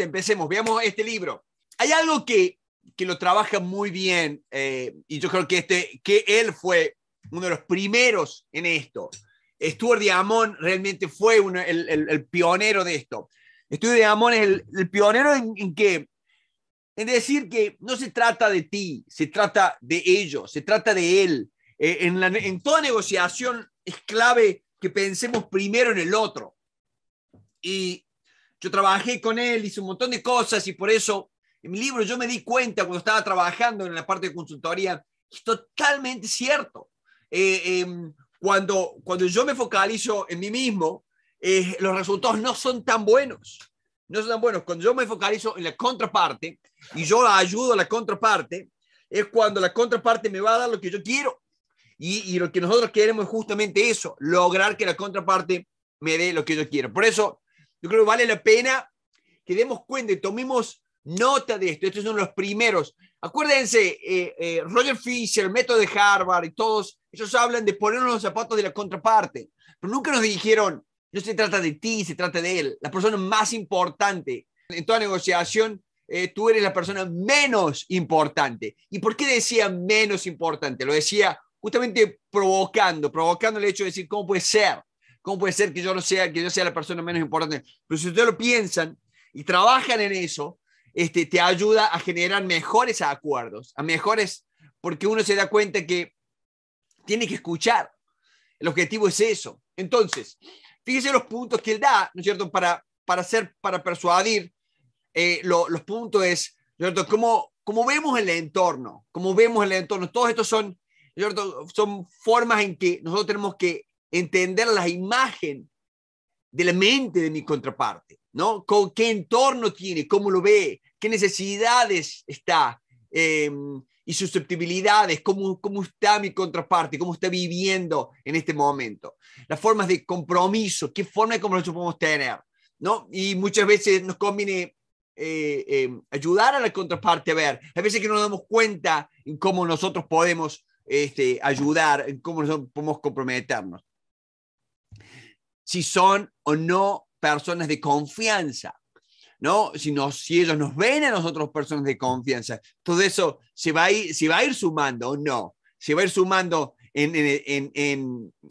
Empecemos, veamos este libro. Hay algo que, que lo trabaja muy bien eh, y yo creo que, este, que él fue uno de los primeros en esto. Stuart Diamond realmente fue el, el, pionero de esto. Stuart Diamond es el, el pionero en, que, en decir que no se trata de ti, se trata de ellos, se trata de él. Eh, en, en toda negociación es clave que pensemos primero en el otro. Y yo trabajé con él, hice un montón de cosas y por eso en mi libro yo me di cuenta cuando estaba trabajando en la parte de consultoría, es totalmente cierto. Eh, em, cuando, cuando yo me focalizo en mí mismo, eh, los resultados no son tan buenos. No son tan buenos. Cuando yo me focalizo en la contraparte y yo ayudo a la contraparte, es cuando la contraparte me va a dar lo que yo quiero. Y, y lo que nosotros queremos es justamente eso, lograr que la contraparte me dé lo que yo quiero. Por eso yo creo que vale la pena que demos cuenta y tomemos nota de esto. Estos son los primeros. Acuérdense, eh, eh, Roger Fisher, método de Harvard y todos, ellos hablan de ponernos los zapatos de la contraparte, pero nunca nos dijeron, no se trata de ti, se trata de él. La persona más importante en toda negociación, eh, tú eres la persona menos importante. ¿Y por qué decía menos importante? Lo decía justamente provocando, provocando el hecho de decir, ¿cómo puede ser? ¿Cómo puede ser que yo no sea, que yo sea la persona menos importante? Pero si ustedes lo piensan y trabajan en eso, este, te ayuda a generar mejores acuerdos, a mejores, porque uno se da cuenta que tiene que escuchar. El objetivo es eso. Entonces, fíjense los puntos que él da, ¿no es cierto? Para, para hacer, para persuadir, eh, los puntos es, ¿no es cierto? Cómo como vemos el entorno, cómo vemos el entorno, todos estos son, ¿no cierto? Son formas en que nosotros tenemos que entender la imagen de la mente de mi contraparte, ¿no? Con, ¿Qué entorno tiene? ¿Cómo lo ve? ¿Qué necesidades está? Em, y susceptibilidades, cómo, cómo está mi contraparte, cómo está viviendo en este momento. Las formas de compromiso, qué forma de compromiso podemos tener, ¿no? Y muchas veces nos conviene eh, em, ayudar a la contraparte a ver. Hay veces que no nos damos cuenta en cómo nosotros podemos este, ayudar, en cómo nosotros podemos comprometernos si son o no personas de confianza, ¿no? Si, si ellos nos ven a nosotros personas de confianza. Todo eso se va a ir, se va a ir sumando o no, se va a ir sumando en,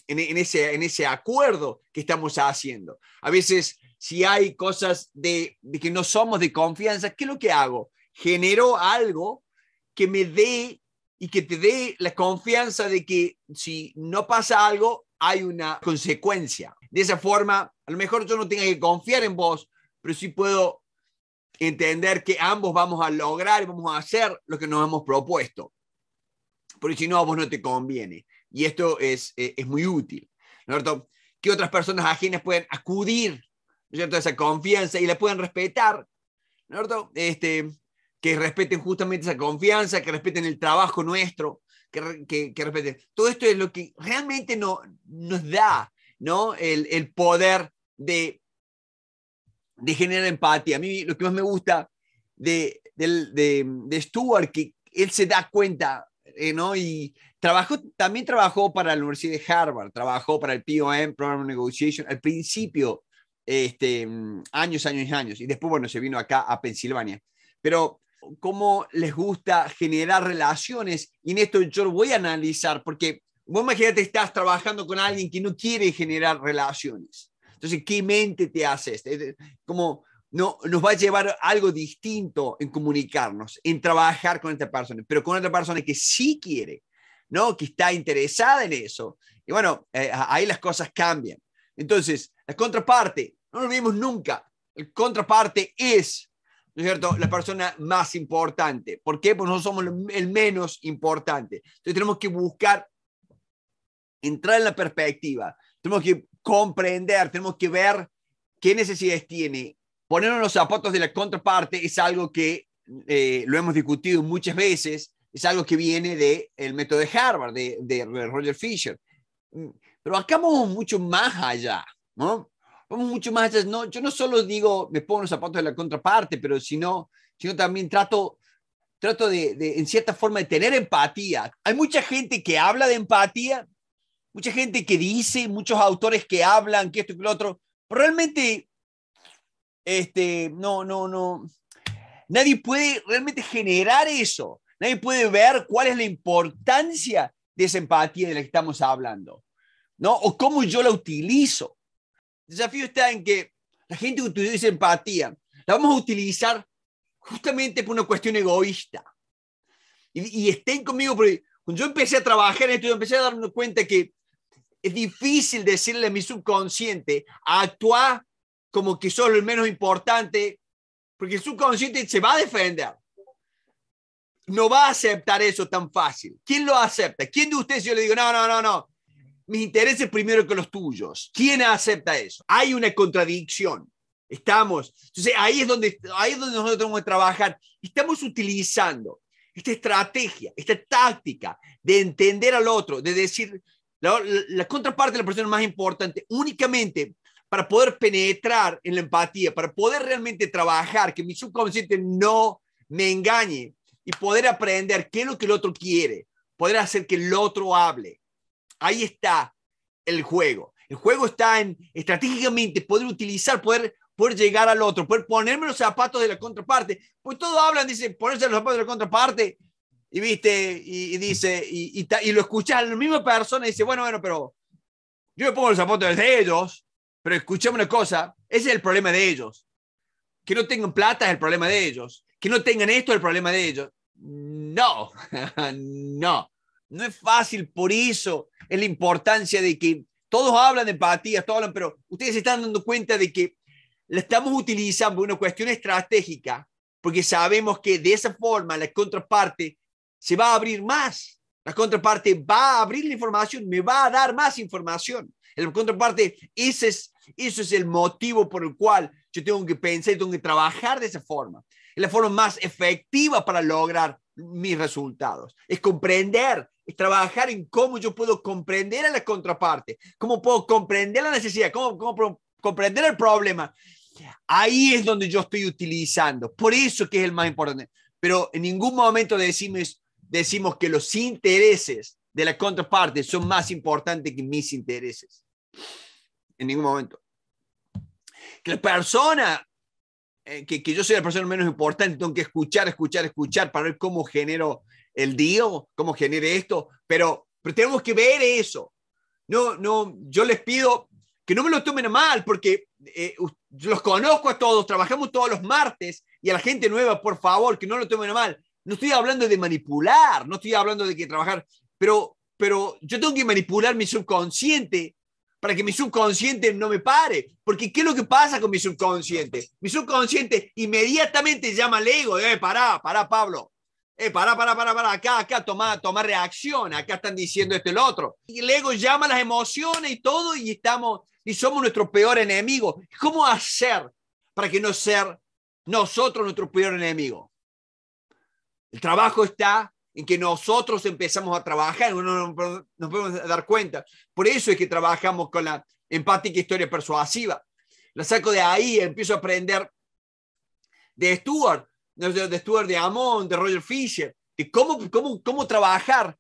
ese, acuerdo que estamos haciendo. A veces, si hay cosas de, de que no somos de confianza, ¿qué es lo que hago? Genero algo que me dé y que te dé la confianza de que si no pasa algo, hay una consecuencia. De esa forma, a lo mejor yo no tenga que confiar en vos, pero sí puedo entender que ambos vamos a lograr y vamos a hacer lo que nos hemos propuesto. Porque si no, a vos no te conviene. Y esto es, eh, muy útil. Que otras personas ajenas pueden acudir ¿no cierto? a esa confianza y la pueden respetar. Este, que respeten justamente esa confianza, que respeten el trabajo nuestro, que, que, respeten. Todo esto es lo que realmente no, nos da ¿no? El, el poder de, de, generar empatía. A mí lo que más me gusta de, Stuart, que él se da cuenta, eh, ¿no? Y trabajó, también trabajó para la Universidad de Harvard, trabajó para el POM, Program Negotiation, al principio, este, años, años y años. Y después, bueno, se vino acá a Pensilvania. Pero cómo les gusta generar relaciones. Y en esto yo lo voy a analizar porque Vos imagínate, estás trabajando con alguien que no quiere generar relaciones. Entonces, ¿qué mente te hace Como no, nos va a llevar algo distinto en comunicarnos, en trabajar con esta persona, pero con otra persona que sí quiere, ¿no? que está interesada en eso. Y bueno, eh, ahí las cosas cambian. Entonces, la contraparte, no lo vimos nunca. La contraparte es ¿no es cierto? La persona más importante. ¿Por qué? Pues nosotros somos el menos importante. Entonces tenemos que buscar entrar en la perspectiva, tenemos que comprender, tenemos que ver qué necesidades tiene. Ponernos los zapatos de la contraparte es algo que eh, lo hemos discutido muchas veces, es algo que viene del método de Harvard, de, de Roger Fisher. Mm, pero acá vamos mucho más allá, ¿no? Vamos mucho más allá. No, yo no solo digo, me pongo los zapatos de la contraparte, pero sino, sino también trato, trato de, de, en cierta forma, de tener empatía. Hay mucha gente que habla de empatía, mucha gente que dice, muchos autores que hablan, que esto y que lo otro, pero realmente, este, no, no, no, nadie puede realmente generar eso, nadie puede ver cuál es la importancia de esa empatía de la que estamos hablando, ¿no? O cómo yo la utilizo. El desafío está en que la gente que utiliza empatía, la vamos a utilizar justamente por una cuestión egoísta. Y, y estén conmigo, porque cuando yo empecé a trabajar en esto, yo empecé a darme cuenta que es difícil decirle a mi subconsciente, actúa como que soy el menos importante, porque el subconsciente se va a defender. No va a aceptar eso tan fácil. ¿Quién lo acepta? ¿Quién de ustedes yo le digo, no, no, no, no, mis intereses primero que los tuyos? ¿Quién acepta eso? Hay una contradicción. Estamos. Entonces ahí es donde, ahí es donde nosotros tenemos que trabajar. Estamos utilizando esta estrategia, esta táctica de entender al otro, de decir, la, contraparte es la persona más importante únicamente para poder penetrar en la empatía, para poder realmente trabajar, que mi subconsciente no me engañe y poder aprender qué es lo que el otro quiere, poder hacer que el otro hable. Ahí está el juego. El juego está en estratégicamente poder utilizar, poder, poder llegar al otro, poder ponerme los zapatos de la contraparte. Pues todos hablan, dicen, ponerse los zapatos de la contraparte, y viste, y, y dice, y, y, lo escuchás, la misma persona y dice, bueno, bueno, pero yo me pongo los zapatos de ellos, pero escuchame una cosa, ese es el problema de ellos. Que no tengan plata es el problema de ellos. Que no tengan esto es el problema de ellos. No, no. No es fácil, por eso es la importancia de que todos hablan de empatía, todos hablan, pero ustedes se están dando cuenta de que la estamos utilizando una cuestión estratégica, porque sabemos que de esa forma la contraparte se va a abrir más. La contraparte va a abrir la información, me va a dar más información. La contraparte, ese es, eso es el motivo por el cual yo tengo que pensar y tengo que trabajar de esa forma. Es la forma más efectiva para lograr mis resultados. Es comprender, es trabajar en cómo yo puedo comprender a la contraparte, cómo puedo comprender la necesidad, cómo, puedo comprender el problema. Ahí es donde yo estoy utilizando. Por eso que es el más importante. Pero en ningún momento de decirme decimos que los intereses de la contraparte son más importantes que mis intereses. En ningún momento. Que la persona, eh, que, yo soy la persona menos importante, tengo que escuchar, escuchar, escuchar para ver cómo genero el día, cómo genere esto, pero, pero tenemos que ver eso. No, no, yo les pido que no me lo tomen a mal, porque eh, los conozco a todos, trabajamos todos los martes y a la gente nueva, por favor, que no lo tomen a mal. No estoy hablando de manipular, no estoy hablando de que trabajar, pero, pero yo tengo que manipular mi subconsciente para que mi subconsciente no me pare. Porque ¿qué es lo que pasa con mi subconsciente? Mi subconsciente inmediatamente llama al ego, eh, pará, pará, Pablo. Eh, pará, pará, pará, pará, acá, acá, toma, toma reacción, acá están diciendo esto y lo otro. Y el ego llama las emociones y todo y estamos, y somos nuestro peor enemigo. ¿Cómo hacer para que no ser nosotros nuestro peor enemigo? El trabajo está en que nosotros empezamos a trabajar, no nos podemos dar cuenta. Por eso es que trabajamos con la empática historia persuasiva. La saco de ahí, empiezo a aprender de Stuart, de Stuart de Amon, de Roger Fisher, de cómo, cómo, cómo trabajar,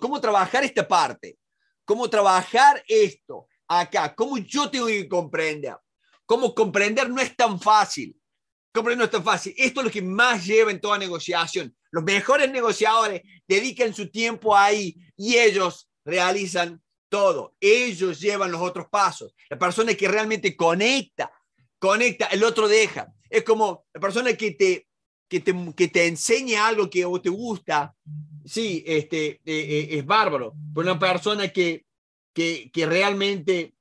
cómo trabajar esta parte, cómo trabajar esto acá, cómo yo tengo que comprender. Cómo comprender no es tan fácil. Comprender no es tan fácil. Esto es lo que más lleva en toda negociación los mejores negociadores dedican su tiempo ahí y ellos realizan todo. Ellos llevan los otros pasos. La persona que realmente conecta, conecta, el otro deja. Es como la persona que te, que que te enseña algo que vos te gusta. Sí, este, eh, eh, es bárbaro. Pero una persona que, que, que realmente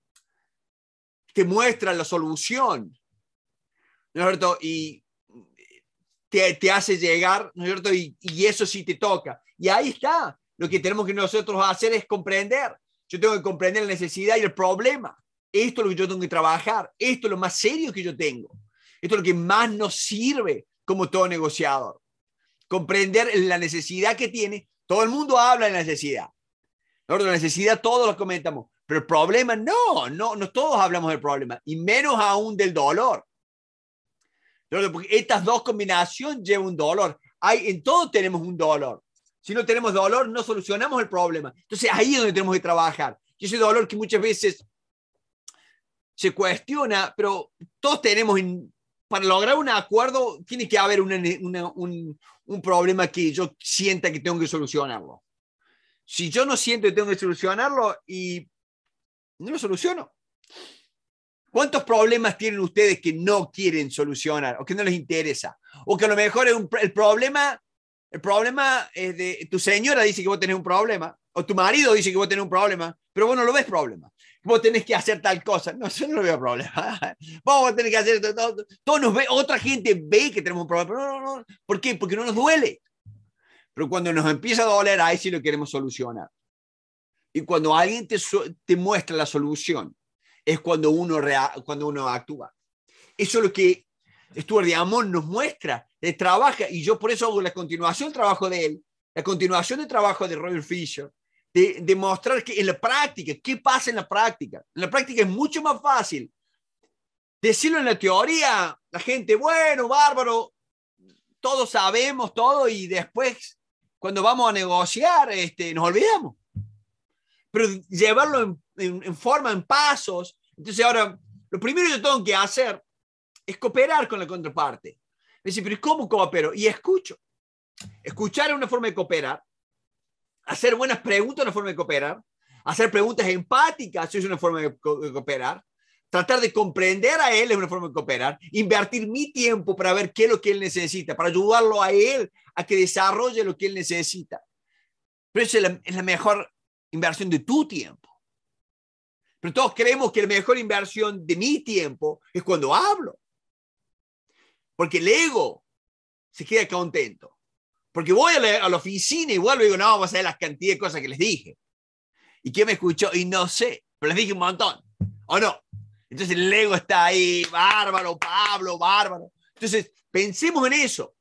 te muestra la solución. ¿No es cierto? Y te, hace llegar, ¿no es cierto? Y, eso sí te toca. Y ahí está. Lo que tenemos que nosotros hacer es comprender. Yo tengo que comprender la necesidad y el problema. Esto es lo que yo tengo que trabajar. Esto es lo más serio que yo tengo. Esto es lo que más nos sirve como todo negociador. Comprender la necesidad que tiene. Todo el mundo habla de la necesidad. La necesidad todos lo comentamos. Pero el problema no, no, no todos hablamos del problema. Y menos aún del dolor estas dos combinaciones llevan un dolor. Hay, en todo tenemos un dolor. Si no tenemos dolor, no solucionamos el problema. Entonces ahí es donde tenemos que trabajar. Y ese dolor que muchas veces se cuestiona, pero todos tenemos, para lograr un acuerdo, tiene que haber un, un problema que yo sienta que tengo que solucionarlo. Si yo no siento que tengo que solucionarlo y no lo soluciono, ¿Cuántos problemas tienen ustedes que no quieren solucionar o que no les interesa? O que a lo mejor es el problema, el problema es de tu señora dice que vos tenés un problema, o tu marido dice que vos tenés un problema, pero vos no lo ves problema. Vos tenés que hacer tal cosa. No, yo no lo veo problema. Vos tenés que hacer todo. Todos nos ve, otra gente ve que tenemos un problema, no, no, no. ¿Por qué? Porque no nos duele. Pero cuando nos empieza a doler, ahí sí lo queremos solucionar. Y cuando alguien te, te muestra la solución es cuando uno, cuando uno actúa. Eso es lo que Stuart Diamond nos muestra, él eh, trabaja, y yo por eso hago la continuación del trabajo de él, la continuación del trabajo de Roger Fisher, de, demostrar mostrar que en la práctica, qué pasa en la práctica. En la práctica es mucho más fácil decirlo en la teoría, la gente, bueno, bárbaro, todos sabemos todo y después cuando vamos a negociar este, nos olvidamos pero llevarlo en, forma, en pasos. Entonces ahora, lo primero que yo tengo que hacer es cooperar con la contraparte. Me dice, pero ¿cómo coopero? Y escucho. Escuchar es una forma de cooperar. Hacer buenas preguntas es una forma de cooperar. Hacer preguntas empáticas es una forma de, cooperar. Tratar de comprender a él es una forma de cooperar. Invertir mi tiempo para ver qué es lo que él necesita, para ayudarlo a él a que desarrolle lo que él necesita. Pero esa es la, es la mejor inversión de tu tiempo. Pero todos creemos que la mejor inversión de mi tiempo es cuando hablo. Porque el ego se queda contento. Porque voy a la, oficina y vuelvo y digo, no, vamos a ver las cantidad de cosas que les dije. ¿Y quién me escuchó? Y no sé, pero les dije un montón. ¿O no? Entonces el ego está ahí, bárbaro, Pablo, bárbaro. Entonces, pensemos en eso.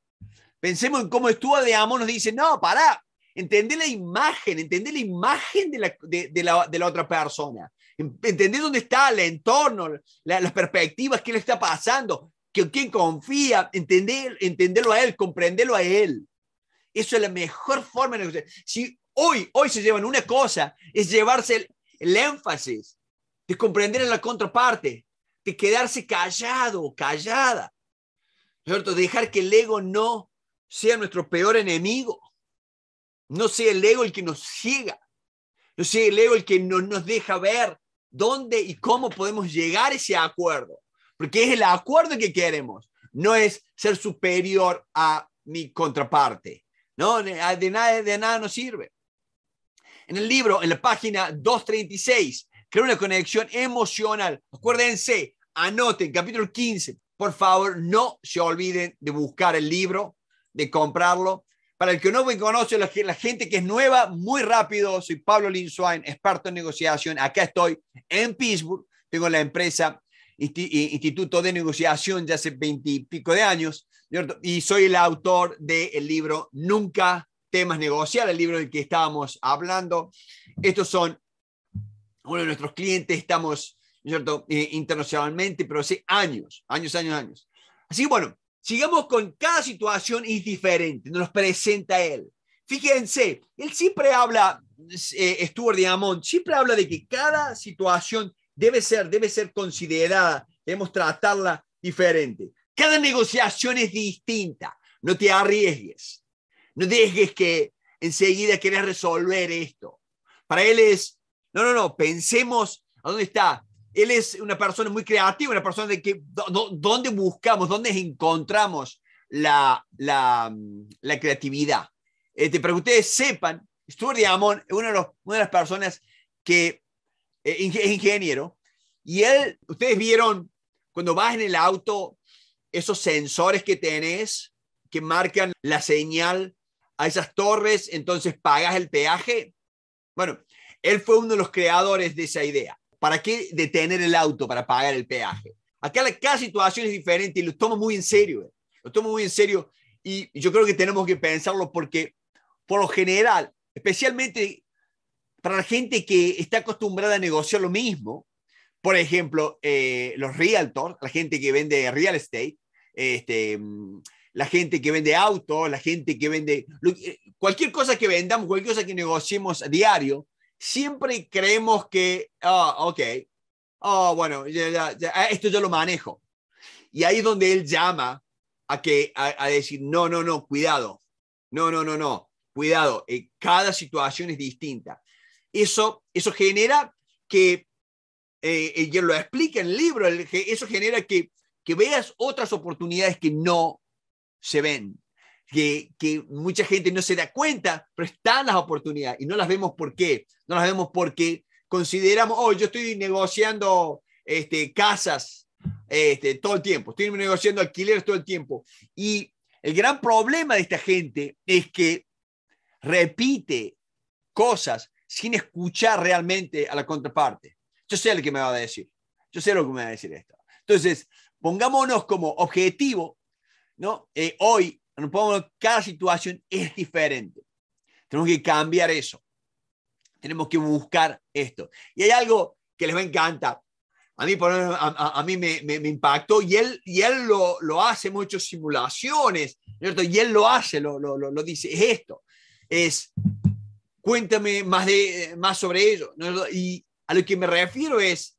Pensemos en cómo estuvo de Amo nos dice, no, pará, entender la imagen, entender la imagen de la, de, la, otra persona. entender dónde está el entorno, las perspectivas, qué le está pasando, que, quién confía, entender, entenderlo a él, comprenderlo a él. Eso es la mejor forma de negociar. Si hoy, hoy se llevan una cosa, es llevarse el, énfasis de comprender a la contraparte, de quedarse callado, callada. ¿Cierto? Dejar que el ego no sea nuestro peor enemigo. No sea el ego el que nos ciega. No sea el ego el que nos deja ver dónde y cómo podemos llegar a ese acuerdo. Porque es el acuerdo que queremos. No es ser superior a mi contraparte. No, de nada, de nada nos sirve. En el libro, en la página 236, crea una conexión emocional. Acuérdense, anoten, capítulo 15. Por favor, no se olviden de buscar el libro, de comprarlo para el que no me conoce, la, gente que es nueva, muy rápido, soy Pablo Linswine, experto en negociación. Acá estoy en Pittsburgh, tengo la empresa eh, Instituto de Negociación ya hace veintipico de años, y soy el autor del libro Nunca temas negociar, el libro del que estábamos hablando. Estos son uno de nuestros clientes, estamos ¿cierto? Eh, internacionalmente, pero hace años, años, años, años. Así que bueno, Sigamos con cada situación es diferente, nos presenta él. Fíjense, él siempre habla, eh, Stuart Diamond, siempre habla de que cada situación debe ser, debe ser considerada, debemos tratarla diferente. Cada negociación es distinta, no te arriesgues, no dejes que enseguida quieras resolver esto. Para él es, no, no, no, pensemos a dónde está él es una persona muy creativa, una persona de que, ¿dónde buscamos, dónde encontramos la, la, mm, creatividad? Eh, te para que ustedes sepan, Stuart Diamond es de, una de las personas que eh, es ingeniero, y él, ustedes vieron, cuando vas en el auto, esos sensores que tenés que marcan la señal a esas torres, entonces pagas el peaje. Bueno, él fue uno de los creadores de esa idea. ¿Para qué detener el auto para pagar el peaje? Acá la, cada situación es diferente y lo tomo muy en serio. Eh. Lo tomo muy en serio y yo creo que tenemos que pensarlo porque por lo general, especialmente para la gente que está acostumbrada a negociar lo mismo, por ejemplo, eh, los realtors, la gente que vende real estate, este, mm, la gente que vende autos, la gente que vende cualquier cosa que vendamos, cualquier cosa que negociemos a diario, siempre creemos que, ah, oh, ok, oh, bueno, ah, esto yo lo manejo. Y ahí es donde él llama a, que, a, decir, no, no, no, cuidado, no, no, no, no, cuidado, eh, cada situación es distinta. Eso, eso genera que, eh, y él lo explica en el libro, eso genera que, que veas otras oportunidades que no se ven que, mucha gente no se da cuenta, pero están las oportunidades y no las vemos por qué. No las vemos porque consideramos, oh, yo estoy negociando este, casas este, todo el tiempo, estoy negociando alquileres todo el tiempo. Y el gran problema de esta gente es que repite cosas sin escuchar realmente a la contraparte. Yo sé lo que me va a decir. Yo sé lo que me va a decir esto. Entonces, pongámonos como objetivo, ¿no? Eh, hoy cada situación es diferente. Tenemos que cambiar eso. Tenemos que buscar esto. Y hay algo que les va a encantar. A mí, a, mí me, impactó y él, y él lo, lo hace muchas simulaciones, ¿cierto? Y él lo hace, lo, lo, lo, dice, es esto, es, cuéntame más, de, más sobre ello. Y a lo que me refiero es,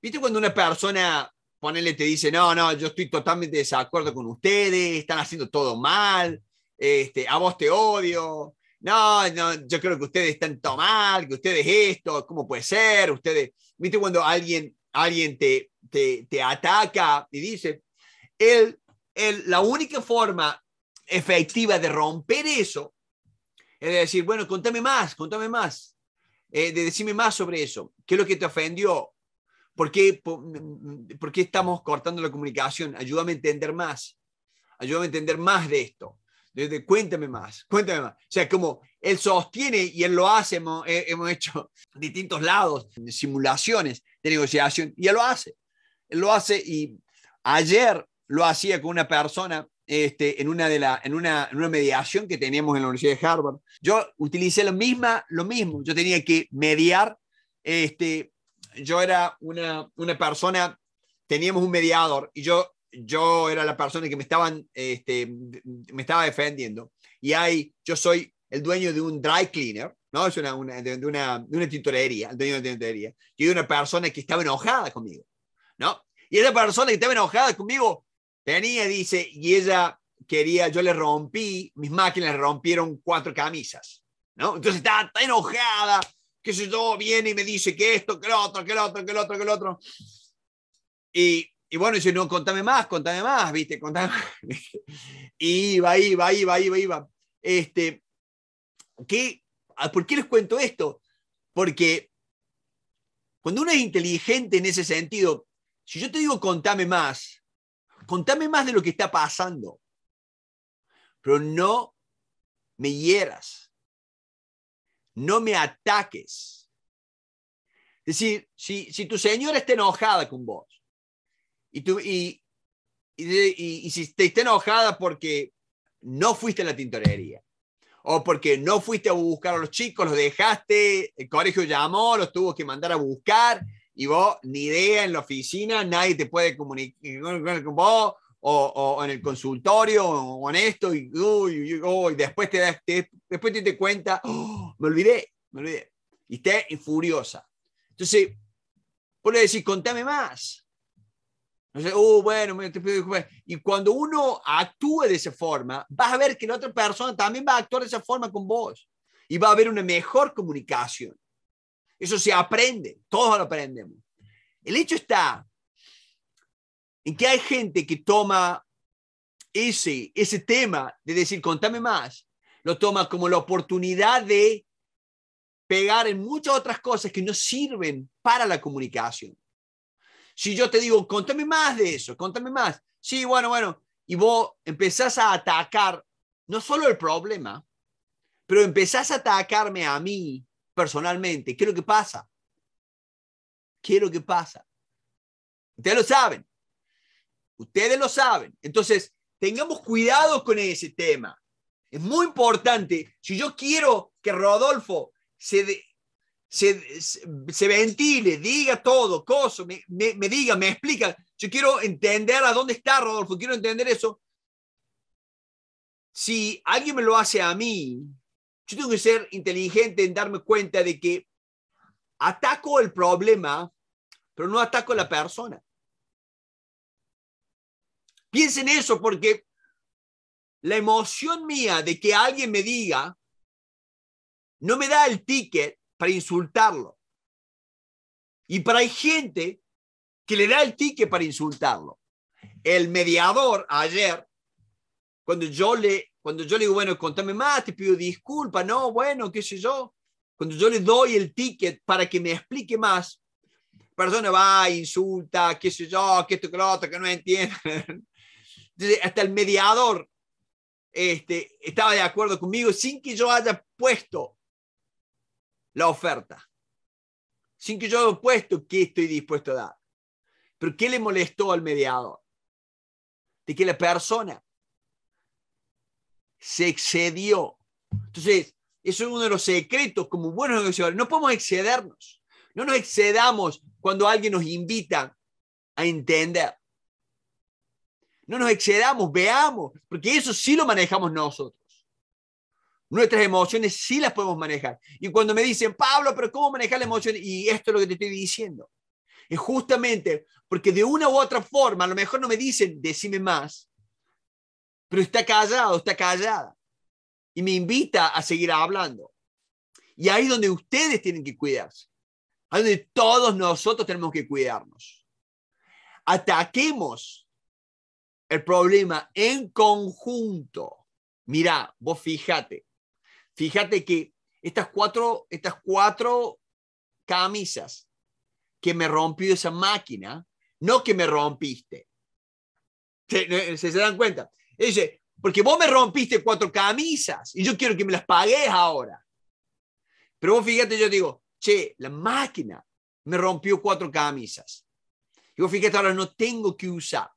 ¿viste cuando una persona ponele, te dice, no, no, yo estoy totalmente de desacuerdo con ustedes, están haciendo todo mal, este, a vos te odio, no, no, yo creo que ustedes están todo mal, que ustedes esto, ¿cómo puede ser? Ustedes, viste cuando alguien, alguien te, te, ataca y dice, la única forma efectiva de romper eso es decir, bueno, contame más, contame más, eh, de decirme más sobre eso, qué es lo que te ofendió, Mm, mm, ¿Por qué, estamos cortando la comunicación? Ayúdame a entender más. Ayúdame a entender más de esto. Desde cuéntame más, cuéntame más. O sea, como él sostiene y él lo hace, hemos, eh, hecho distintos lados, simulaciones de negociación, y él lo hace. Él lo hace y ayer lo hacía con una persona este, en, una de la, en, una, mediación que teníamos en la Universidad de Harvard. Yo utilicé lo, misma, lo mismo, yo tenía que mediar este, yo era una, una persona, teníamos un mediador y yo, yo era la persona que me, estaban, este, me estaba defendiendo. Y hay yo soy el dueño de un dry cleaner, ¿no? Es una, de, una, de tintorería, dueño de tintorería. Y una persona que estaba enojada conmigo, ¿no? Y esa persona que estaba enojada conmigo tenía, dice, y ella quería, yo le rompí, mis máquinas le rompieron cuatro camisas, ¿no? Entonces estaba tan enojada, qué sé yo, viene y me dice que esto, que lo otro, que lo otro, que lo otro, que lo otro. Y, y bueno, dice, no, contame más, contame más, viste, contame y iba, iba, iba, iba, iba. Este, ¿qué, ¿Por qué les cuento esto? Porque cuando uno es inteligente en ese sentido, si yo te digo contame más, contame más de lo que está pasando, pero no me hieras no me ataques. Es decir, si, si tu señora está enojada con vos y, tú, y, y, si te está enojada porque no fuiste a la tintorería o porque no fuiste a buscar a los chicos, los dejaste, el colegio llamó, los tuvo que mandar a buscar y vos ni idea en la oficina, nadie te puede comunicar con vos o, en el consultorio o, en esto y, después te das, después te, cuenta. Oh, me olvidé, me olvidé. Y está furiosa. Entonces, vos decir, decís, contame más. No sé, oh, bueno, Y cuando uno actúa de esa forma, vas a ver que la otra persona también va a actuar de esa forma con vos. Y va a haber una mejor comunicación. Eso se aprende, todos lo aprendemos. El hecho está en que hay gente que toma ese, ese tema de decir, contame más, lo toma como la oportunidad de pegar en muchas otras cosas que no sirven para la comunicación. Si yo te digo, contame más de eso, contame más. Sí, bueno, bueno. Y vos empezás a atacar no solo el problema, pero empezás a atacarme a mí personalmente. ¿Qué es lo que pasa? ¿Qué es lo que pasa? Ustedes lo saben. Ustedes lo saben. Entonces, tengamos cuidado con ese tema. Es muy importante. Si yo quiero que Rodolfo se, ventile, diga todo, cosa me, diga, me explica. Yo quiero entender a dónde está Rodolfo, quiero entender eso. Si alguien me lo hace a mí, yo tengo que ser inteligente en darme cuenta de que ataco el problema, pero no ataco a la persona. Piensen eso porque la emoción mía de que alguien me diga, no me da el ticket para insultarlo. Y para hay gente que le da el ticket para insultarlo. El mediador ayer, cuando yo le, cuando yo le digo, bueno, contame más, te pido disculpa, no, bueno, qué sé yo. Cuando yo le doy el ticket para que me explique más, persona va, insulta, qué sé yo, qué esto, que lo otro, que no entiende Entonces, hasta el mediador este, estaba de acuerdo conmigo sin que yo haya puesto la oferta, sin que yo haya puesto qué estoy dispuesto a dar. Pero ¿qué le molestó al mediador? De que la persona se excedió. Entonces, eso es uno de los secretos como buenos negociadores. No podemos excedernos. No nos excedamos cuando alguien nos invita a entender. No nos excedamos, veamos, porque eso sí lo manejamos nosotros. Nuestras emociones sí las podemos manejar. Y cuando me dicen, Pablo, pero ¿cómo manejar la emoción? Y esto es lo que te estoy diciendo. Es justamente porque de una u otra forma, a lo mejor no me dicen, decime más, pero está callado, está callada. Y me invita a seguir hablando. Y ahí es donde ustedes tienen que cuidarse. Ahí es donde todos nosotros tenemos que cuidarnos. Ataquemos el problema en conjunto. Mirá, vos fíjate, Fíjate que estas cuatro, estas cuatro camisas que me rompió esa máquina, no que me rompiste. ¿Se, eh, dan cuenta? Dice, porque vos me rompiste cuatro camisas y yo quiero que me las pagues ahora. Pero vos fíjate, yo digo, che, la máquina me rompió cuatro camisas. Y vos fíjate, ahora no tengo que usar.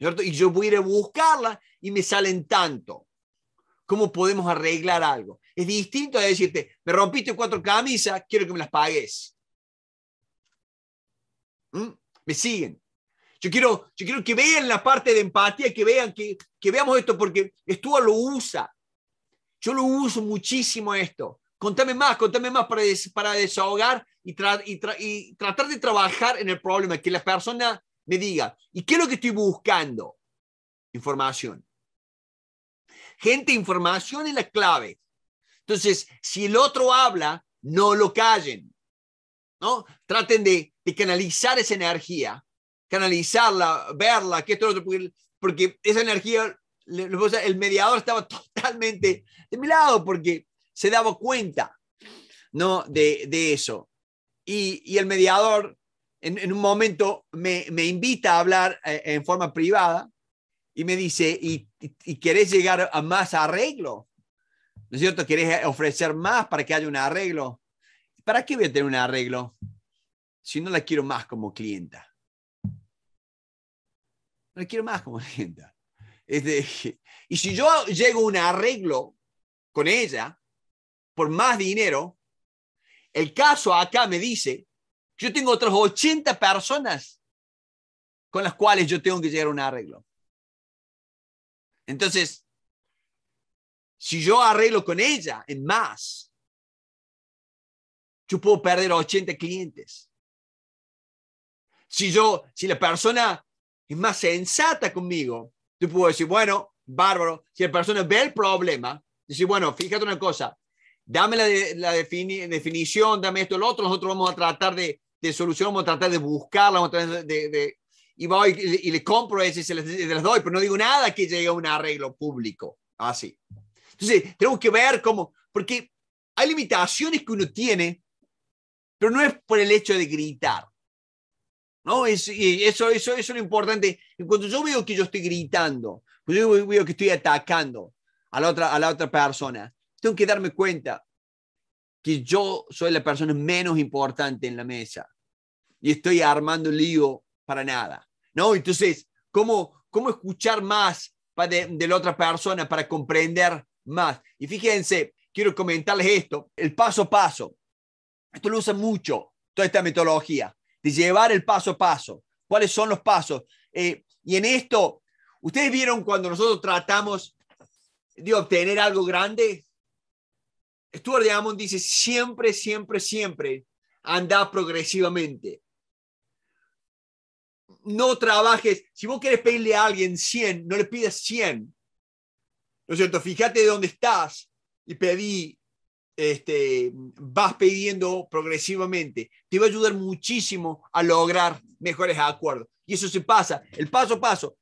¿cierto? Y yo voy a ir a buscarla y me salen tanto cómo podemos arreglar algo. Es distinto a decirte, me rompiste cuatro camisas, quiero que me las pagues. ¿Mm? ¿Me siguen? Yo quiero, yo quiero que vean la parte de empatía, que vean que, veamos esto, porque Stuart lo usa. Yo lo uso muchísimo esto. Contame más, contame más para, desahogar y, y tratar de trabajar en el problema, que la persona me diga, ¿y qué es lo que estoy buscando? Información. Gente, información es la clave. Entonces, si el otro habla, no lo callen. ¿no? Traten de, canalizar esa energía, canalizarla, verla, que todo porque, esa energía, el mediador estaba totalmente de mi lado porque se daba cuenta ¿no? de, de eso. Y, y, el mediador en, un momento me, me, invita a hablar eh, en forma privada y me dice, y y querés llegar a más arreglo, ¿no es cierto? Querés ofrecer más para que haya un arreglo. ¿Para qué voy a tener un arreglo si no la quiero más como clienta? No la quiero más como clienta. y si yo llego a un arreglo con ella por más dinero, el caso acá me dice que yo tengo otras 80 personas con las cuales yo tengo que llegar a un arreglo. Entonces, si yo arreglo con ella en más, yo puedo perder a 80 clientes. Si yo, si la persona es más sensata conmigo, yo puedo decir, bueno, bárbaro, si la persona ve el problema, decir, bueno, fíjate una cosa, dame la, definición, dame esto, lo otro, nosotros vamos a tratar de, solucionar, vamos a tratar de buscarla, vamos a tratar de y voy y, le compro ese y se las, doy, pero no digo nada que llegue a un arreglo público. Así. Entonces, tenemos que ver cómo, porque hay limitaciones que uno tiene, pero no es por el hecho de gritar. ¿No? Es, y eso, eso, es lo importante. Cuando yo veo que yo estoy gritando, cuando yo veo que estoy atacando a la otra, a la otra persona, tengo que darme cuenta que yo soy la persona menos importante en la mesa y estoy armando lío para nada, ¿no? Entonces, ¿cómo, cómo escuchar más para de, la otra persona para comprender más? Y fíjense, quiero comentarles esto, el paso a paso. Esto lo usa mucho, toda esta metodología, de llevar el paso a paso. ¿Cuáles son los pasos? Eh, y en esto, ustedes vieron cuando nosotros tratamos de obtener algo grande, Stuart Diamond dice siempre, siempre, siempre anda progresivamente no trabajes, si vos querés pedirle a alguien 100, no le pidas 100. ¿No es cierto? Fíjate de dónde estás y pedí, este, vas pidiendo progresivamente. Te va a ayudar muchísimo a lograr mejores acuerdos. Y eso se pasa, el paso a paso.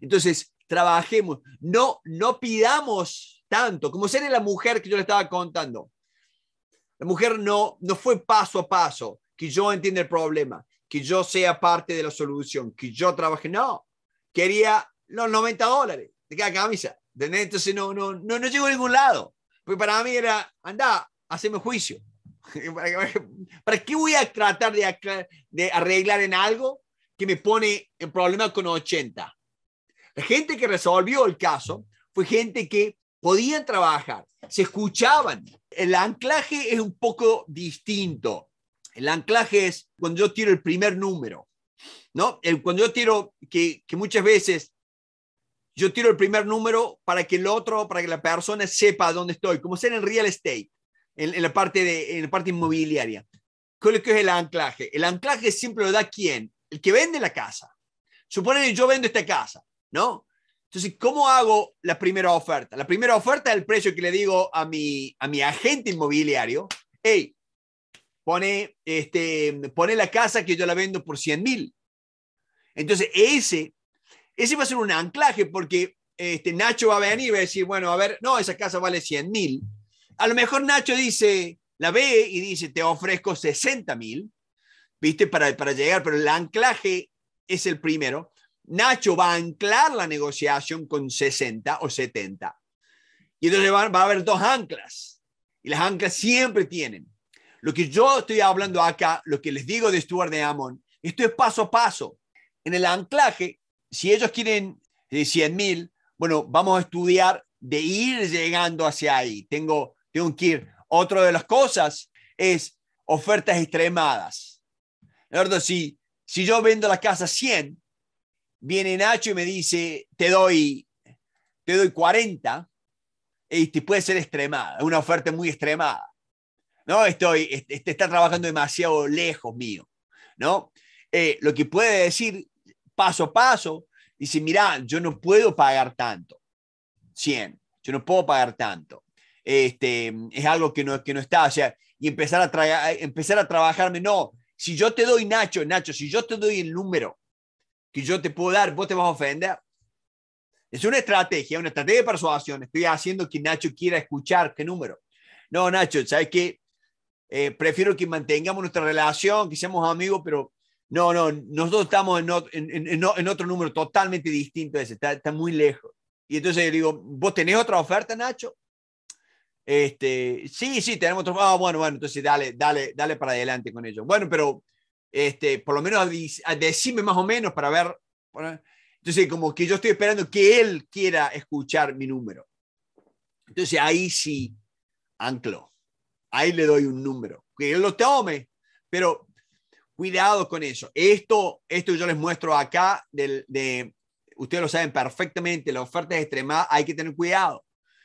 Entonces, trabajemos, no, no pidamos tanto, como era la mujer que yo le estaba contando. La mujer no, no fue paso a paso que yo entienda el problema que yo sea parte de la solución, que yo trabaje. No, quería los 90 dólares de cada camisa. Entonces no, no, no, no llego a ningún lado. Porque para mí era, anda, hazme juicio. ¿Para qué voy a tratar de, arreglar en algo que me pone en problema con 80? La gente que resolvió el caso fue gente que podía trabajar, se escuchaban. El anclaje es un poco distinto. El anclaje es cuando yo tiro el primer número, ¿no? El, cuando yo tiro, que, muchas veces yo tiro el primer número para que el otro, para que la persona sepa dónde estoy, como ser en real estate, en, la, parte de, en la parte inmobiliaria. ¿Qué es el anclaje? El anclaje siempre lo da quién? El que vende la casa. Suponen que yo vendo esta casa, ¿no? Entonces, ¿cómo hago la primera oferta? La primera oferta es el precio que le digo a mi, a mi agente inmobiliario. Hey, pone, este, pone la casa que yo la vendo por 100 mil. Entonces, ese, ese va a ser un anclaje porque este, Nacho va a venir y va a decir, bueno, a ver, no, esa casa vale 100 mil. A lo mejor Nacho dice, la ve y dice, te ofrezco 60 mil, ¿viste? Para, para llegar, pero el anclaje es el primero. Nacho va a anclar la negociación con 60 o 70. Y entonces va a haber dos anclas. Y las anclas siempre tienen lo que yo estoy hablando acá, lo que les digo de Stuart de Amon, esto es paso a paso. En el anclaje, si ellos quieren 100 eh, mil, bueno, vamos a estudiar de ir llegando hacia ahí. Tengo, tengo que ir. Otra de las cosas es ofertas extremadas. si, si yo vendo la casa 100, viene Nacho y me dice, te doy, te doy 40, y este, puede ser extremada, una oferta muy extremada. ¿no? Estoy, este, está trabajando demasiado lejos mío, ¿no? Eh, lo que puede decir paso a paso, dice, mira, yo no puedo pagar tanto, 100, yo no puedo pagar tanto. Este, es algo que no, está, o sea, y empezar a, empezar a trabajarme, no, si yo te doy Nacho, Nacho, si yo te doy el número que yo te puedo dar, vos te vas a ofender. Es una estrategia, una estrategia de persuasión. Estoy haciendo que Nacho quiera escuchar qué número. No, Nacho, ¿sabes qué? Eh, prefiero que mantengamos nuestra relación, que seamos amigos, pero no, no, nosotros estamos en otro, número totalmente distinto está, muy lejos. Y entonces yo digo, ¿vos tenés otra oferta, Nacho? Este, sí, sí, tenemos otra. Ah, bueno, bueno, entonces dale, dale, dale para adelante con ellos. Bueno, pero este, por lo menos ah, decime más o menos para ver. Entonces, como que yo estoy esperando que él quiera escuchar mi número. Entonces ahí sí anclo ahí le doy un número. Que él lo tome, pero cuidado con eso. Esto, esto yo les muestro acá, de, ustedes lo saben perfectamente, la oferta es extrema, hay que tener cuidado.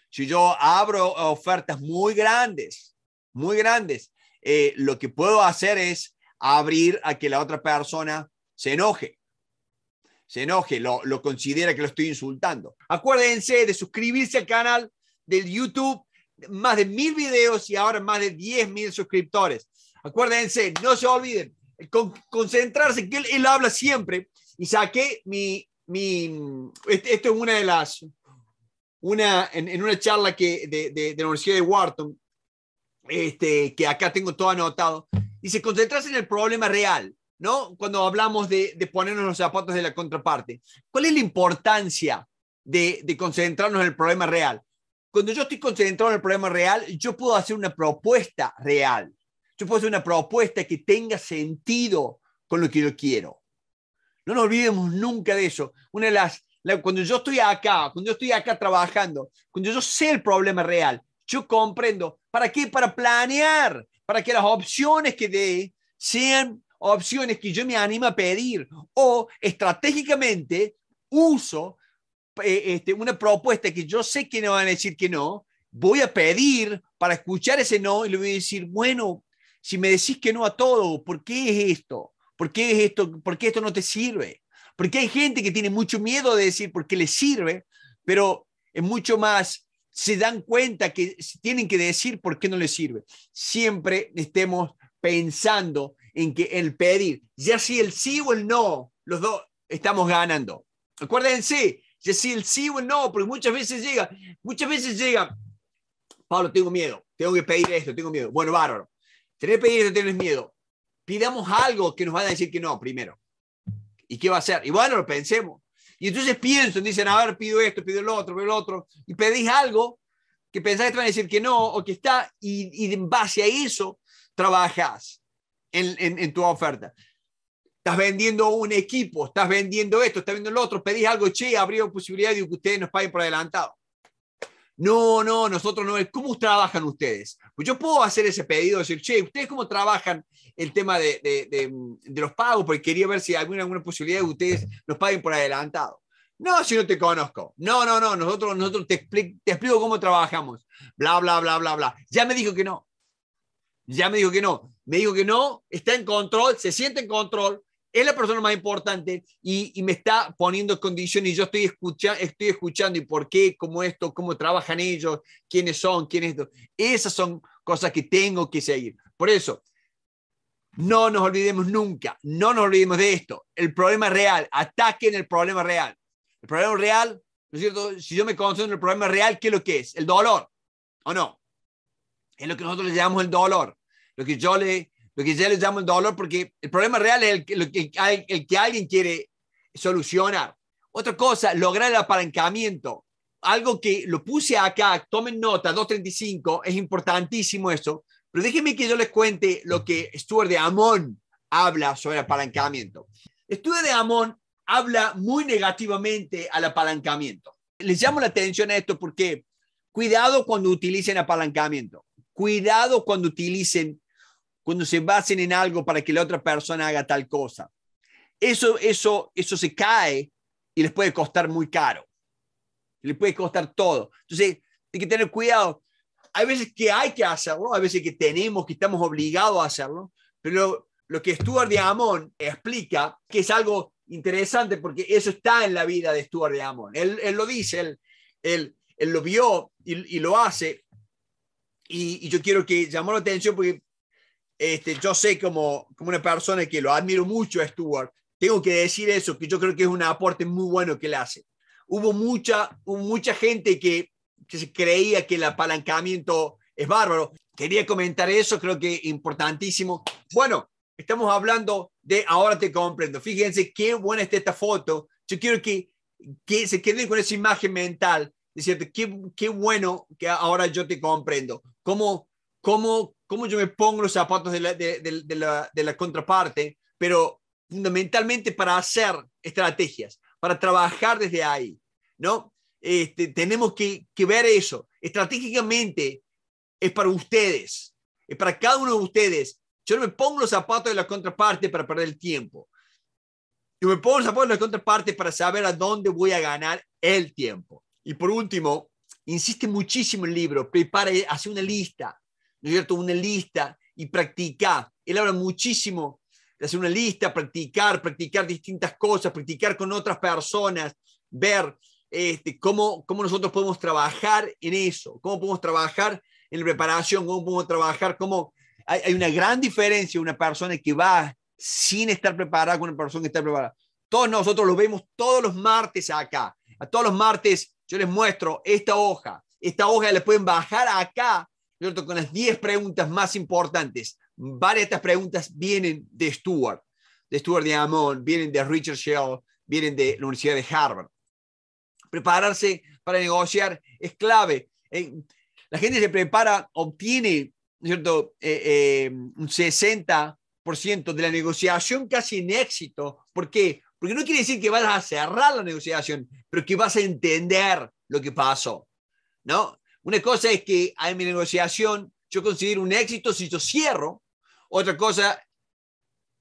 Si yo abro ofertas muy grandes, muy grandes, eh, lo que puedo hacer es abrir a que la otra persona se enoje. Se enoje, lo, lo considera que lo estoy insultando. Acuérdense de suscribirse al canal del YouTube más de mil videos y ahora más de 10 mil suscriptores. Acuérdense, no se olviden, concentrarse, que él, habla siempre. Y saqué mi, mi este, esto es una de las, una, en, una charla que, de, de, la Universidad de Wharton, este, que acá tengo todo anotado, se concentrarse en el problema real, ¿no? Cuando hablamos de, ponernos los zapatos de la contraparte. ¿Cuál es la importancia de concentrarnos en el problema real? Cuando yo estoy concentrado en el problema real, yo puedo hacer una propuesta real. Yo puedo hacer una propuesta que tenga sentido con lo que yo quiero. No nos olvidemos nunca de eso. Una de las, cuando yo estoy acá, cuando yo estoy acá trabajando, cuando yo sé el problema real, yo comprendo. ¿Para qué? Para planear, para que las opciones que dé sean opciones que yo me anima a pedir o estratégicamente uso eh, este, una propuesta que yo sé que no van a decir que no, voy a pedir para escuchar ese no y le voy a decir, bueno, si me decís que no a todo, ¿por qué es esto? ¿Por qué es esto? ¿Por qué esto no te sirve? Porque hay gente que tiene mucho miedo de decir por qué le sirve, pero es mucho más, se dan cuenta que tienen que decir por qué no le sirve. Siempre estemos pensando en que el pedir, ya si el sí o el no, los dos estamos ganando. Acuérdense, decir el sí o el no, porque muchas veces llega, muchas veces llega, Pablo, tengo miedo, tengo que pedir esto, tengo miedo. Bueno, bárbaro. Tenés que pedir esto, tenés miedo. Pidamos algo que nos vaya a decir que no primero. ¿Y qué va a ser? Y bueno, lo pensemos. Y entonces pienso, dicen, a ver, pido esto, pido lo otro, pido lo otro. Y pedís algo que pensás que te van a decir que no o que está, y, en base a eso trabajás en tu oferta. Estás vendiendo un equipo, estás vendiendo esto, estás vendiendo lo otro, pedís algo, che, habría posibilidad de que ustedes nos paguen por adelantado. No, no, nosotros no. ¿Cómo trabajan ustedes? Pues yo puedo hacer ese pedido, decir, che, ¿ustedes cómo trabajan el tema de, los pagos? Porque quería ver si hay alguna, alguna posibilidad de que ustedes nos paguen por adelantado. No, si no te conozco. No, no, no, nosotros, nosotros te, te explico cómo trabajamos. Bla, bla, bla, bla, bla. Ya me dijo que no. Ya me dijo que no. Me dijo que no, está en control, se siente en control, es la persona más importante y, me está poniendo condiciones y yo estoy, escucha, estoy escuchando y por qué, cómo esto, cómo trabajan ellos, quiénes son, quiénes esto. Esas son cosas que tengo que seguir. Por eso, no nos olvidemos nunca, no nos olvidemos de esto. El problema real, ataquen el problema real. El problema real, ¿no es cierto? Si yo me concentro en el problema real, ¿qué es lo que es? El dolor, ¿o no? Es lo que nosotros le llamamos el dolor. Lo que yo le lo que ya les llamo el dolor, porque el problema real es el que, el que alguien quiere solucionar. Otra cosa, lograr el apalancamiento. Algo que lo puse acá, tomen nota, 235, es importantísimo eso. Pero déjenme que yo les cuente lo que Stuart de Amón habla sobre apalancamiento. Stuart de Amón habla muy negativamente al apalancamiento. Les llamo la atención a esto porque cuidado cuando utilicen apalancamiento. Cuidado cuando utilicen cuando se basen en algo para que la otra persona haga tal cosa. Eso, eso, eso se cae y les puede costar muy caro. Les puede costar todo. Entonces, hay que tener cuidado. Hay veces que hay que hacerlo, hay veces que tenemos, que estamos obligados a hacerlo, pero lo que Stuart de Amón explica, que es algo interesante porque eso está en la vida de Stuart de Amón. Él, él lo dice, él, él, él lo vio y, lo hace. Y, y, yo quiero que llamó la atención porque este, yo sé como, como una persona que lo admiro mucho a Stuart, tengo que decir eso, que yo creo que es un aporte muy bueno que le hace. Hubo mucha, mucha gente que, que se creía que el apalancamiento es bárbaro. Quería comentar eso, creo que importantísimo. Bueno, estamos hablando de ahora te comprendo. Fíjense qué buena está esta foto. Yo quiero que, que se queden con esa imagen mental, qué, qué bueno que ahora yo te comprendo. Cómo, cómo cómo yo me pongo los zapatos de la, contraparte, pero fundamentalmente para hacer estrategias, para trabajar desde ahí, ¿no? Este, tenemos que, ver eso. Estratégicamente es para ustedes, es para cada uno de ustedes. Yo no me pongo los zapatos de la contraparte para perder el tiempo. Yo me pongo los zapatos de la contraparte para saber a dónde voy a ganar el tiempo. Y por último, insiste muchísimo el libro, Prepare, hace una lista, una lista y practicar. Él habla muchísimo de hacer una lista, practicar, practicar distintas cosas, practicar con otras personas, ver este, cómo, cómo nosotros podemos trabajar en eso, cómo podemos trabajar en la preparación, cómo podemos trabajar, cómo hay, una gran diferencia una persona que va sin estar preparada con una persona que está preparada. Todos nosotros lo vemos todos los martes acá. A todos los martes yo les muestro esta hoja. Esta hoja la pueden bajar acá con las 10 preguntas más importantes. Varias de estas preguntas vienen de Stuart, de Stuart Diamond, vienen de Richard Shell, vienen de la Universidad de Harvard. Prepararse para negociar es clave. la gente se prepara, obtiene ¿cierto? Eh, eh, un 60% de la negociación casi en éxito. ¿Por qué? Porque no quiere decir que vas a cerrar la negociación, pero que vas a entender lo que pasó. ¿no? Una cosa es que en mi negociación yo considero un éxito si yo cierro. Otra cosa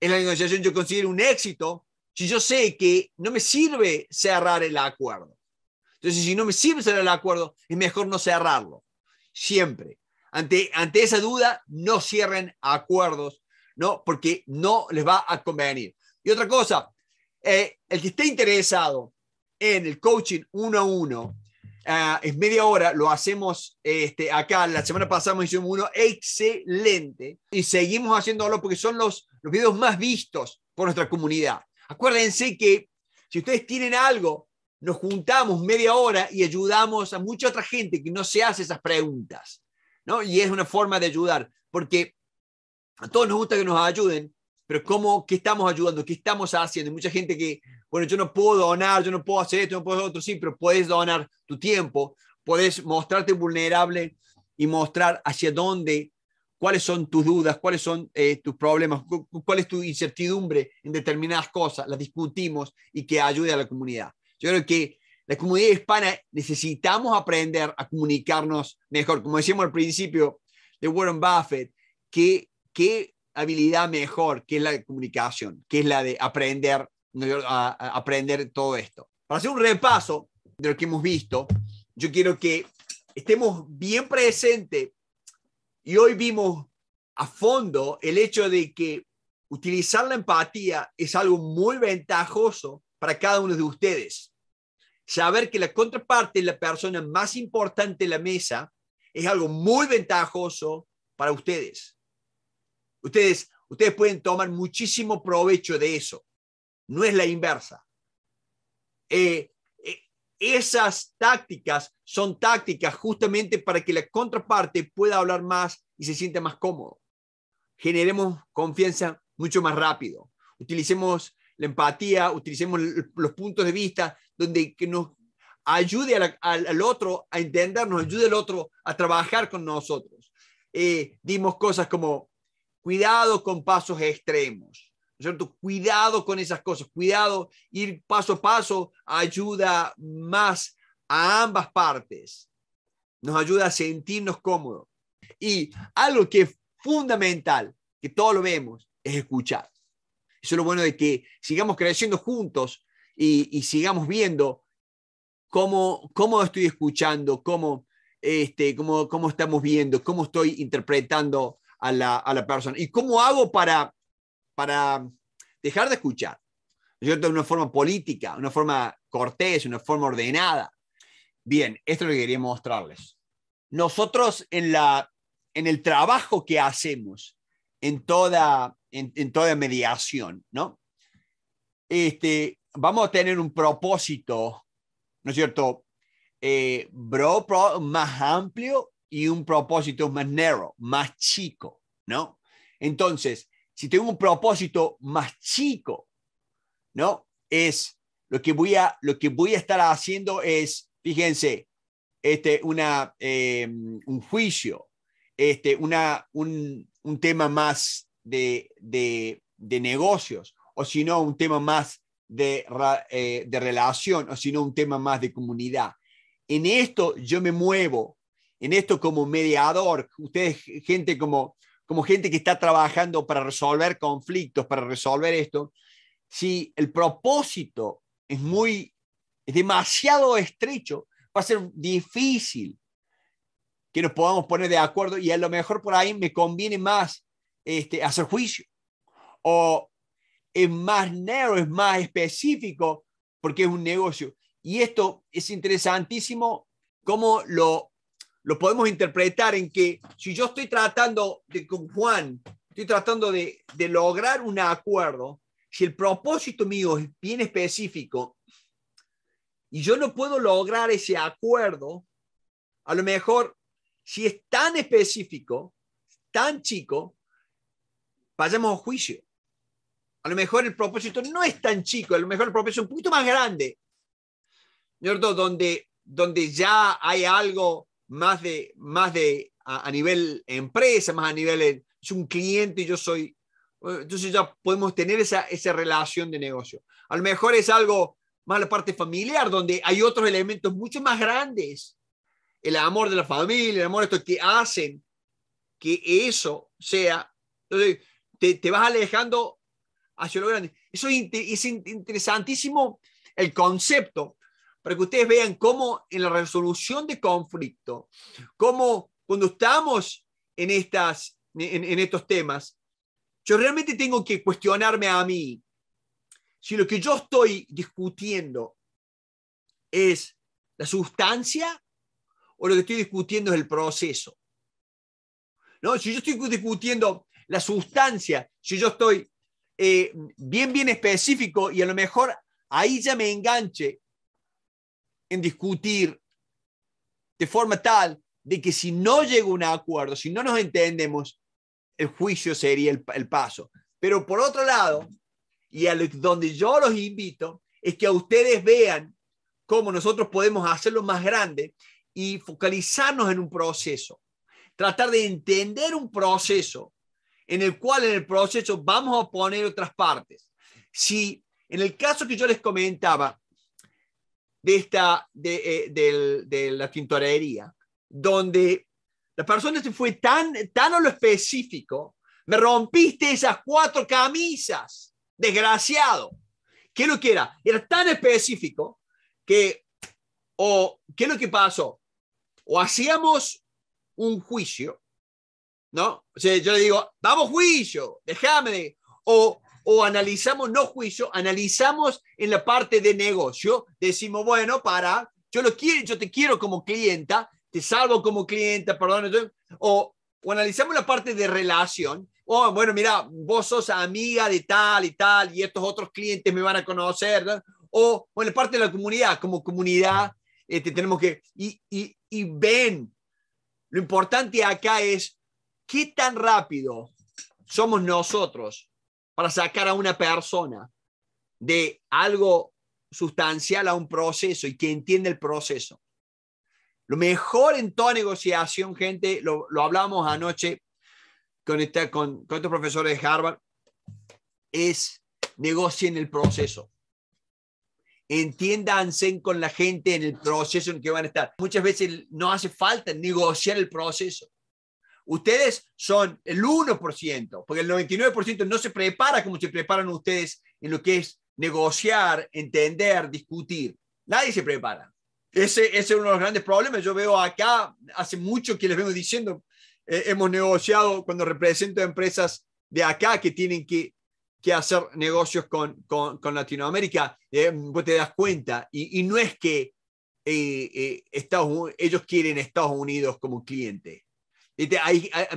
es la negociación yo considero un éxito si yo sé que no me sirve cerrar el acuerdo. Entonces, si no me sirve cerrar el acuerdo, es mejor no cerrarlo. Siempre. Ante, ante esa duda, no cierren acuerdos, ¿no? porque no les va a convenir. Y otra cosa, eh, el que esté interesado en el coaching uno a uno, Ah, es media hora, lo hacemos este, acá, la semana pasada hicimos uno excelente y seguimos haciéndolo porque son los, los videos más vistos por nuestra comunidad. Acuérdense que si ustedes tienen algo, nos juntamos media hora y ayudamos a mucha otra gente que no se hace esas preguntas, ¿no? Y es una forma de ayudar, porque a todos nos gusta que nos ayuden, pero ¿cómo, ¿qué estamos ayudando? ¿Qué estamos haciendo? mucha gente que, bueno, yo no puedo donar, yo no puedo hacer esto, no puedo hacer otro, sí, pero puedes donar tu tiempo, puedes mostrarte vulnerable y mostrar hacia dónde, cuáles son tus dudas, cuáles son eh, tus problemas, cuál es tu incertidumbre en determinadas cosas, las discutimos y que ayude a la comunidad. Yo creo que la comunidad hispana necesitamos aprender a comunicarnos mejor. Como decíamos al principio de Warren Buffett, que, que habilidad mejor, que es la de comunicación, que es la de aprender, aprender todo esto. Para hacer un repaso de lo que hemos visto, yo quiero que estemos bien presentes y hoy vimos a fondo el hecho de que utilizar la empatía es algo muy ventajoso para cada uno de ustedes. Saber que la contraparte, la persona más importante en la mesa, es algo muy ventajoso para ustedes. Ustedes, ustedes pueden tomar muchísimo provecho de eso. No es la inversa. Eh, eh, esas tácticas son tácticas justamente para que la contraparte pueda hablar más y se sienta más cómodo. Generemos confianza mucho más rápido. Utilicemos la empatía, utilicemos los puntos de vista donde que nos ayude al, otro a entender, nos ayude al otro a trabajar con nosotros. Eh, dimos cosas como Cuidado con pasos extremos, ¿no cierto? Cuidado con esas cosas, cuidado, ir paso a paso ayuda más a ambas partes, nos ayuda a sentirnos cómodos. Y algo que es fundamental, que todos lo vemos, es escuchar. Eso es lo bueno de que sigamos creciendo juntos y, sigamos viendo cómo, cómo estoy escuchando, cómo, este, cómo, cómo estamos viendo, cómo estoy interpretando a la, persona. ¿Y cómo hago para, para dejar de escuchar? yo De una forma política, una forma cortés, una forma ordenada. Bien, esto es lo que quería mostrarles. Nosotros en, la, en el trabajo que hacemos en toda, en, toda mediación, ¿no? Este, vamos a tener un propósito, ¿no es cierto? Eh, bro, más amplio y un propósito más narrow, más chico, ¿no? Entonces, si tengo un propósito más chico, ¿no? Es lo que voy a, lo que voy a estar haciendo es, fíjense, este, una, em, un juicio, este, una, un, un tema más de, de, de negocios, o si no, un tema más de, eh, de relación, o si no, un tema más de comunidad. En esto yo me muevo en esto como mediador, ustedes gente como, como gente que está trabajando para resolver conflictos, para resolver esto, si el propósito es muy, es demasiado estrecho, va a ser difícil que nos podamos poner de acuerdo y a lo mejor por ahí me conviene más este, hacer juicio. O es más negro, es más específico porque es un negocio. Y esto es interesantísimo cómo lo lo podemos interpretar en que si yo estoy tratando de, con Juan, estoy tratando de, lograr un acuerdo, si el propósito mío es bien específico y yo no puedo lograr ese acuerdo, a lo mejor si es tan específico, tan chico, vayamos a juicio. A lo mejor el propósito no es tan chico, a lo mejor el propósito es un poquito más grande, ¿cierto? Donde, donde ya hay algo más de, más de a, nivel empresa, más a nivel, es eh, un cliente y yo soy, eh, entonces ya podemos tener esa, esa relación de negocio. A lo mejor es algo más la parte familiar, donde hay otros elementos mucho más grandes, el amor de la familia, el amor de esto, que hacen que eso sea, entonces te, te vas alejando hacia lo grande. Eso es interesantísimo el concepto para que ustedes vean cómo en la resolución de conflicto, cómo cuando estamos en, estas, en, estos temas, yo realmente tengo que cuestionarme a mí si lo que yo estoy discutiendo es la sustancia o lo que estoy discutiendo es el proceso. ¿No? Si yo estoy discutiendo la sustancia, si yo estoy eh, bien, bien específico y a lo mejor ahí ya me enganche en discutir de forma tal de que si no llega un acuerdo, si no nos entendemos, el juicio sería el, paso. Pero por otro lado, y a donde yo los invito, es que a ustedes vean cómo nosotros podemos hacerlo más grande y focalizarnos en un proceso, tratar de entender un proceso en el cual en el proceso vamos a poner otras partes. Si en el caso que yo les comentaba, de, esta, eh, de, la tintorería, donde la persona se fue tan, tan a lo específico, me rompiste esas cuatro camisas, desgraciado. ¿Qué lo que era? Era tan específico que, o, ¿qué es lo que pasó? O hacíamos un juicio, ¿no? O sea, yo le digo, vamos juicio, déjame, o o analizamos, no juicio, analizamos en la parte de negocio, decimos, bueno, para, yo, lo quiero, yo te quiero como clienta, te salvo como clienta, perdón, o, o analizamos la parte de relación, o bueno, mira, vos sos amiga de tal y tal, y estos otros clientes me van a conocer, o, en la parte de la comunidad, como comunidad, este, tenemos que, y, y ven, lo importante acá es qué tan rápido somos nosotros para sacar a una persona de algo sustancial a un proceso y que entienda el proceso. Lo mejor en toda negociación, gente, lo, hablamos anoche con, esta, con, con estos profesores de Harvard, es negocien el proceso. Entiéndanse con la gente en el proceso en que van a estar. Muchas veces no hace falta negociar el proceso. Ustedes son el 1%, porque el 99% no se prepara como se preparan ustedes en lo que es negociar, entender, discutir. Nadie se prepara. Ese, es uno de los grandes problemas. Yo veo acá, hace mucho que les vengo diciendo, eh, hemos negociado cuando represento empresas de acá que tienen que, hacer negocios con, Latinoamérica, eh, vos te das cuenta. Y, no es que eh, ellos quieren Estados Unidos como cliente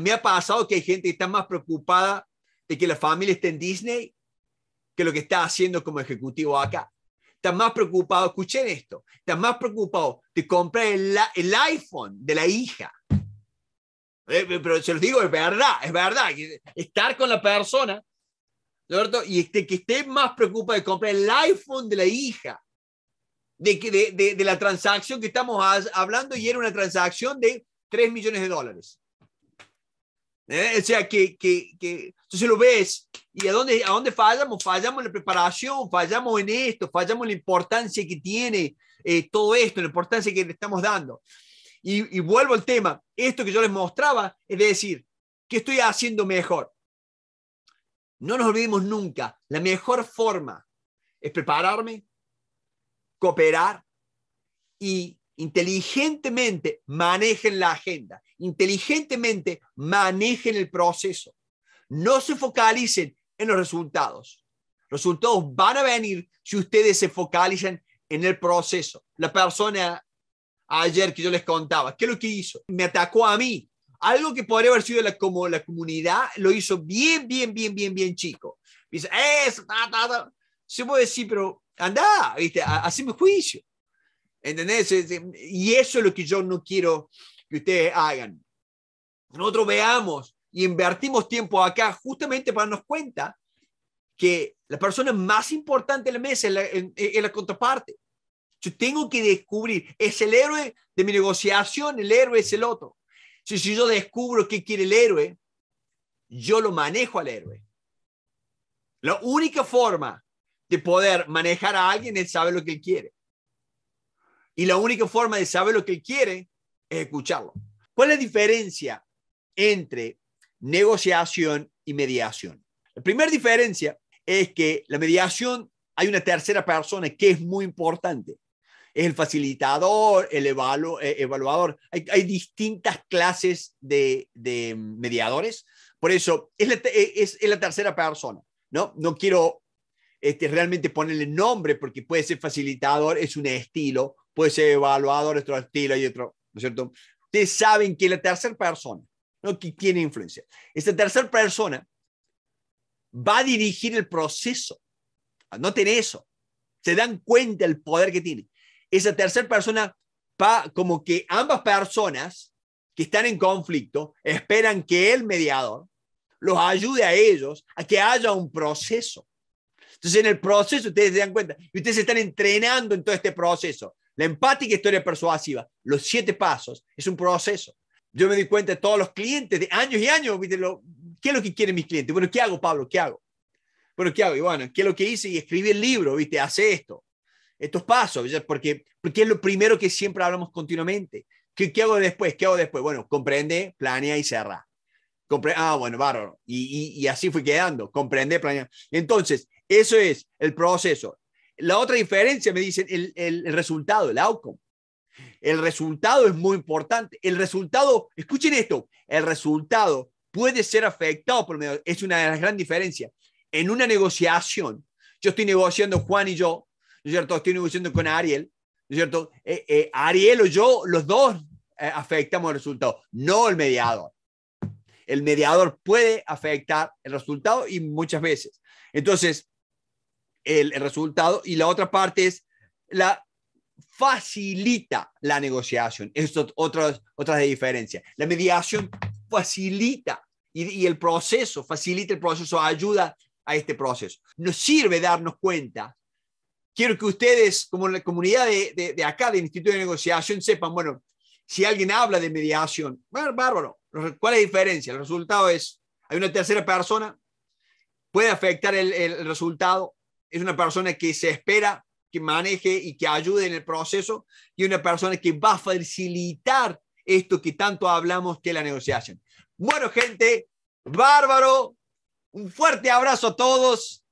me ha pasado que hay gente que está más preocupada de que la familia esté en Disney que lo que está haciendo como ejecutivo acá. Está más preocupado, escuchen esto, está más preocupado de comprar el, el iPhone de la hija. Eh, eh, pero se los digo, es verdad, es verdad. Estar con la persona, ¿cierto? Y este, que esté más preocupado de comprar el iPhone de la hija, de, que, de, de, de la transacción que estamos hablando, y era una transacción de 3 millones de dólares. ¿Eh? O sea, que, que, que... se lo ves, ¿y a dónde, a dónde fallamos? Fallamos en la preparación, fallamos en esto, fallamos en la importancia que tiene eh, todo esto, la importancia que le estamos dando. Y, y, vuelvo al tema, esto que yo les mostraba, es decir, ¿qué estoy haciendo mejor? No nos olvidemos nunca, la mejor forma es prepararme, cooperar y Inteligentemente manejen la agenda, inteligentemente manejen el proceso. No se focalicen en los resultados. los Resultados van a venir si ustedes se focalizan en el proceso. La persona ayer que yo les contaba, ¿qué es lo que hizo? Me atacó a mí. Algo que podría haber sido como la comunidad lo hizo bien, bien, bien, bien, bien chico. Dice, eso, Se puede decir, pero anda, ¿viste? haceme juicio. ¿Entendés? Y eso es lo que yo no quiero que ustedes hagan. Nosotros veamos y invertimos tiempo acá justamente para darnos cuenta que la persona más importante de la mesa es la, contraparte. Yo tengo que descubrir, es el héroe de mi negociación, el héroe es el otro. Si, si yo descubro qué quiere el héroe, yo lo manejo al héroe. La única forma de poder manejar a alguien es saber lo que él quiere. Y la única forma de saber lo que quiere es escucharlo. ¿Cuál es la diferencia entre negociación y mediación? La primera diferencia es que la mediación hay una tercera persona que es muy importante. el facilitador, el eh, evaluador. Hay, distintas clases de, mediadores. Por eso eh, es la, tercera persona. No, no quiero este, realmente ponerle nombre porque puede ser facilitador, es un estilo, puede ser evaluador, nuestro estilo y otro, ¿no es cierto? Ustedes saben que la tercera persona, ¿no? que tiene influencia, esta tercera persona va a dirigir el proceso. Anoten eso. Se dan cuenta el poder que tiene. Esa tercera persona, va, como que ambas personas que están en conflicto esperan que el mediador los ayude a ellos a que haya un proceso. Entonces, en el proceso ustedes se dan cuenta y ustedes se están entrenando en todo este proceso. La empática historia persuasiva, los siete pasos, es un proceso. Yo me di cuenta de todos los clientes, de años y años, ¿qué es lo que quieren mis clientes? Bueno, ¿qué hago, Pablo? ¿Qué hago? Bueno, ¿qué hago? Y bueno, ¿qué es lo que hice? Y escribí el libro, ¿viste? Hace esto, estos pasos, ¿viste? Porque, porque es lo primero que siempre hablamos continuamente. ¿Qué, hago después? ¿Qué hago después? Bueno, comprende, planea y cerra. Compre ah, bueno, bárbaro. Y, y así fui quedando. Comprende, planea. Entonces, eso es el proceso. La otra diferencia, me dicen, el, resultado, el outcome. El resultado es muy importante. El resultado, escuchen esto, el resultado puede ser afectado por el mediador. es una de las grandes diferencias. En una negociación, yo estoy negociando Juan y yo, ¿no cierto? Estoy negociando con Ariel, cierto? Eh, eh, Ariel o yo, los dos eh, afectamos el resultado, no el mediador. El mediador puede afectar el resultado y muchas veces. Entonces, el, resultado y la otra parte es la facilita la negociación. Esto otras otras diferencia. La mediación facilita y, el proceso, facilita el proceso, ayuda a este proceso. Nos sirve darnos cuenta. Quiero que ustedes, como la comunidad de, de, acá, del Instituto de Negociación, sepan, bueno, si alguien habla de mediación, bárbaro, ¿cuál es la diferencia? El resultado es, hay una tercera persona, puede afectar el resultado, es una persona que se espera que maneje y que ayude en el proceso y una persona que va a facilitar esto que tanto hablamos que la negociación. Bueno, gente, bárbaro. Un fuerte abrazo a todos.